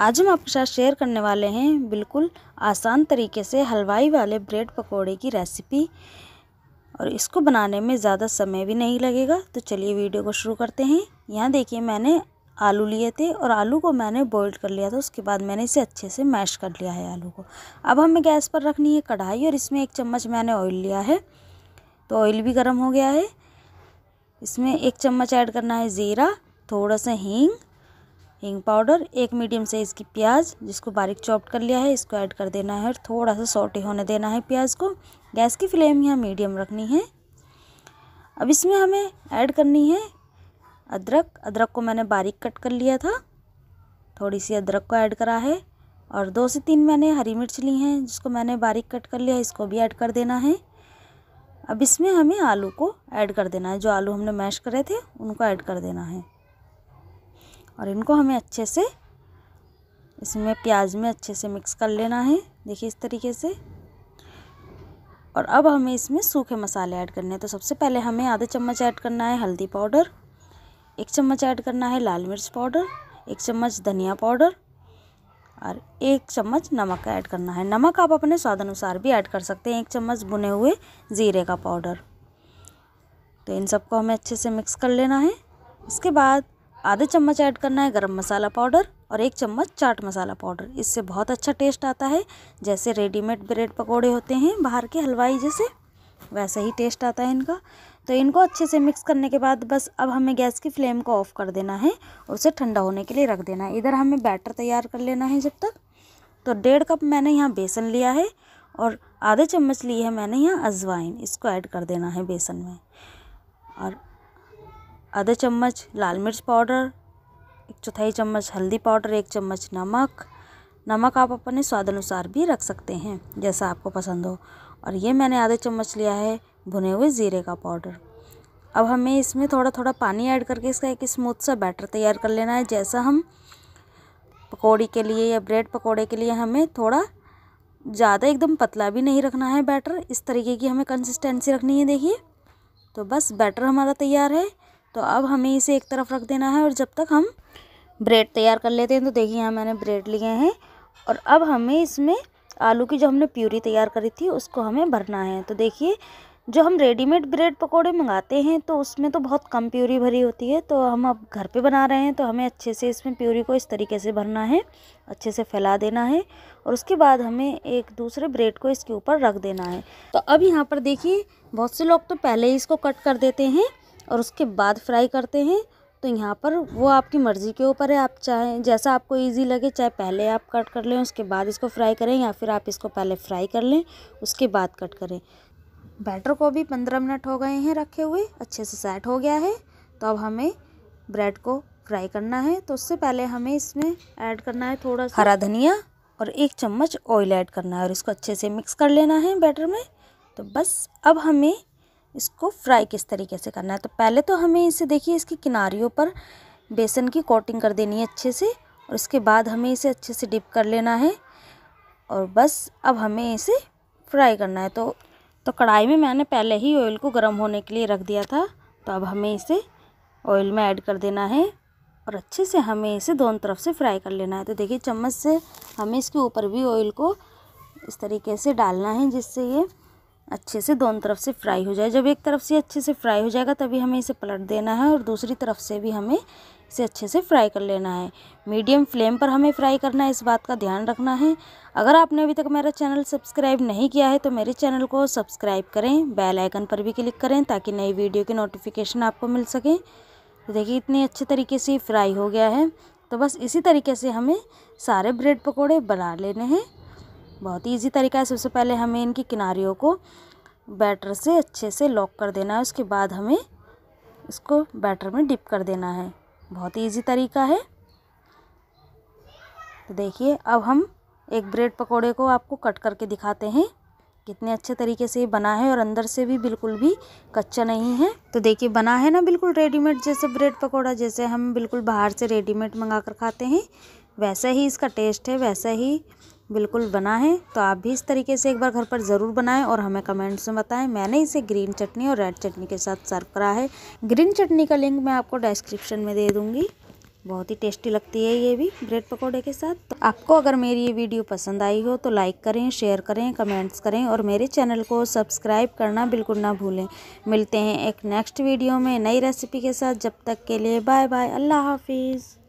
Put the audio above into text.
आज हम आपके साथ शेयर करने वाले हैं बिल्कुल आसान तरीके से हलवाई वाले ब्रेड पकोड़े की रेसिपी और इसको बनाने में ज़्यादा समय भी नहीं लगेगा तो चलिए वीडियो को शुरू करते हैं यहाँ देखिए मैंने आलू लिए थे और आलू को मैंने बॉईल कर लिया था उसके बाद मैंने इसे अच्छे से मैश कर लिया है आलू को अब हमें गैस पर रखनी है कढ़ाई और इसमें एक चम्मच मैंने ऑयल लिया है तो ऑयल भी गर्म हो गया है इसमें एक चम्मच ऐड करना है ज़ीरा थोड़ा सा हींग हींग पाउडर एक मीडियम साइज़ की प्याज जिसको बारीक चॉप्ट कर लिया है इसको ऐड कर देना है और थोड़ा सा सोटे होने देना है प्याज को गैस की फ्लेम यहाँ मीडियम रखनी है अब इसमें हमें ऐड करनी है अदरक अदरक को मैंने बारीक कट कर लिया था थोड़ी सी अदरक को ऐड करा है और दो से तीन मैंने हरी मिर्च ली हैं जिसको मैंने बारीक कट कर लिया है इसको भी ऐड कर देना है अब इसमें हमें आलू को ऐड कर देना है जो आलू हमने मैश करे थे उनको ऐड कर देना है और इनको हमें अच्छे से इसमें प्याज में अच्छे से मिक्स कर लेना है देखिए इस तरीके से और अब हमें इसमें सूखे मसाले ऐड करने हैं तो सबसे पहले हमें आधा चम्मच ऐड करना है हल्दी पाउडर एक चम्मच ऐड करना है लाल मिर्च पाउडर एक चम्मच धनिया पाउडर और एक चम्मच नमक ऐड करना है नमक आप अपने स्वाद अनुसार भी ऐड कर सकते हैं एक चम्मच बुने हुए ज़ीरे का पाउडर तो इन सबको हमें अच्छे से मिक्स कर लेना है इसके बाद आधा चम्मच ऐड करना है गरम मसाला पाउडर और एक चम्मच चाट मसाला पाउडर इससे बहुत अच्छा टेस्ट आता है जैसे रेडीमेड ब्रेड पकौड़े होते हैं बाहर के हलवाई जैसे वैसा ही टेस्ट आता है इनका तो इनको अच्छे से मिक्स करने के बाद बस अब हमें गैस की फ्लेम को ऑफ़ कर देना है और उसे ठंडा होने के लिए रख देना है इधर हमें बैटर तैयार कर लेना है जब तक तो डेढ़ कप मैंने यहाँ बेसन लिया है और आधे चम्मच ली है मैंने यहाँ अजवाइन इसको ऐड कर देना है बेसन में और आधा चम्मच लाल मिर्च पाउडर एक चौथाई चम्मच हल्दी पाउडर एक चम्मच नमक नमक आप अपने स्वाद अनुसार भी रख सकते हैं जैसा आपको पसंद हो और ये मैंने आधा चम्मच लिया है भुने हुए ज़ीरे का पाउडर अब हमें इसमें थोड़ा थोड़ा पानी ऐड करके इसका एक स्मूथ सा बैटर तैयार कर लेना है जैसा हम पकौड़ी के लिए या ब्रेड पकौड़े के लिए हमें थोड़ा ज़्यादा एकदम पतला भी नहीं रखना है बैटर इस तरीके की हमें कंसिस्टेंसी रखनी है देखिए तो बस बैटर हमारा तैयार है तो अब हमें इसे एक तरफ रख देना है और जब तक हम ब्रेड तैयार कर लेते हैं तो देखिए यहाँ मैंने ब्रेड लिए हैं और अब हमें इसमें आलू की जो हमने प्यूरी तैयार करी थी उसको हमें भरना है तो देखिए जो हम रेडीमेड ब्रेड पकोड़े मंगाते हैं तो उसमें तो बहुत कम प्यूरी भरी होती है तो हम अब घर पे बना रहे हैं तो हमें अच्छे से इसमें प्यूरी को इस तरीके से भरना है अच्छे से फैला देना है और उसके बाद हमें एक दूसरे ब्रेड को इसके ऊपर रख देना है तो अब यहाँ पर देखिए बहुत से लोग तो पहले ही इसको कट कर देते हैं और उसके बाद फ्राई करते हैं तो यहाँ पर वो आपकी मर्ज़ी के ऊपर है आप चाहे जैसा आपको इजी लगे चाहे पहले आप कट कर लें उसके बाद इसको फ्राई करें या फिर आप इसको पहले फ्राई कर लें उसके बाद कट करें बैटर को भी पंद्रह मिनट हो गए हैं रखे हुए अच्छे से सेट हो गया है तो अब हमें ब्रेड को फ्राई करना है तो उससे पहले हमें इसमें ऐड करना है थोड़ा सा हरा धनिया और एक चम्मच ऑयल ऐड करना है और इसको अच्छे से मिक्स कर लेना है बैटर में तो बस अब हमें इसको फ्राई किस तरीके से करना है तो पहले तो हमें इसे देखिए इसकी किनारियों पर बेसन की कोटिंग कर देनी है अच्छे से और इसके बाद हमें इसे अच्छे से डिप कर लेना है और बस अब हमें इसे फ्राई करना है तो तो कढ़ाई में मैंने पहले ही ऑयल को गर्म होने के लिए रख दिया था तो अब हमें इसे ऑयल में ऐड कर देना है और अच्छे से हमें इसे दोनों तरफ से फ्राई कर लेना है तो देखिए चम्मच से हमें इसके ऊपर भी ऑयल को इस तरीके से डालना है जिससे ये अच्छे से दोनों तरफ से फ्राई हो जाए जब एक तरफ से अच्छे से फ्राई हो जाएगा तभी हमें इसे पलट देना है और दूसरी तरफ से भी हमें इसे अच्छे से फ्राई कर लेना है मीडियम फ्लेम पर हमें फ्राई करना है इस बात का ध्यान रखना है अगर आपने अभी तक मेरा चैनल सब्सक्राइब नहीं किया है तो मेरे चैनल को सब्सक्राइब करें बेल आइकन पर भी क्लिक करें ताकि नई वीडियो की नोटिफिकेशन आपको मिल सके तो देखिए इतने अच्छे तरीके से फ्राई हो गया है तो बस इसी तरीके से हमें सारे ब्रेड पकौड़े बना लेने हैं बहुत ही ईजी तरीका है सबसे पहले हमें इनकी किनारियों को बैटर से अच्छे से लॉक कर देना है उसके बाद हमें इसको बैटर में डिप कर देना है बहुत ही ईजी तरीका है तो देखिए अब हम एक ब्रेड पकोड़े को आपको कट करके दिखाते हैं कितने अच्छे तरीके से ये बना है और अंदर से भी बिल्कुल भी कच्चा नहीं है तो देखिए बना है ना बिल्कुल रेडीमेड जैसे ब्रेड पकौड़ा जैसे हम बिल्कुल बाहर से रेडीमेड मंगा कर खाते हैं वैसा ही इसका टेस्ट है वैसा ही बिल्कुल बना है तो आप भी इस तरीके से एक बार घर पर ज़रूर बनाएं और हमें कमेंट्स में बताएं मैंने इसे ग्रीन चटनी और रेड चटनी के साथ सर्व करा है ग्रीन चटनी का लिंक मैं आपको डिस्क्रिप्शन में दे दूँगी बहुत ही टेस्टी लगती है ये भी ब्रेड पकौड़े के साथ तो आपको अगर मेरी ये वीडियो पसंद आई हो तो लाइक करें शेयर करें कमेंट्स करें और मेरे चैनल को सब्सक्राइब करना बिल्कुल ना भूलें मिलते हैं एक नेक्स्ट वीडियो में नई रेसिपी के साथ जब तक के लिए बाय बाय अल्लाह हाफिज़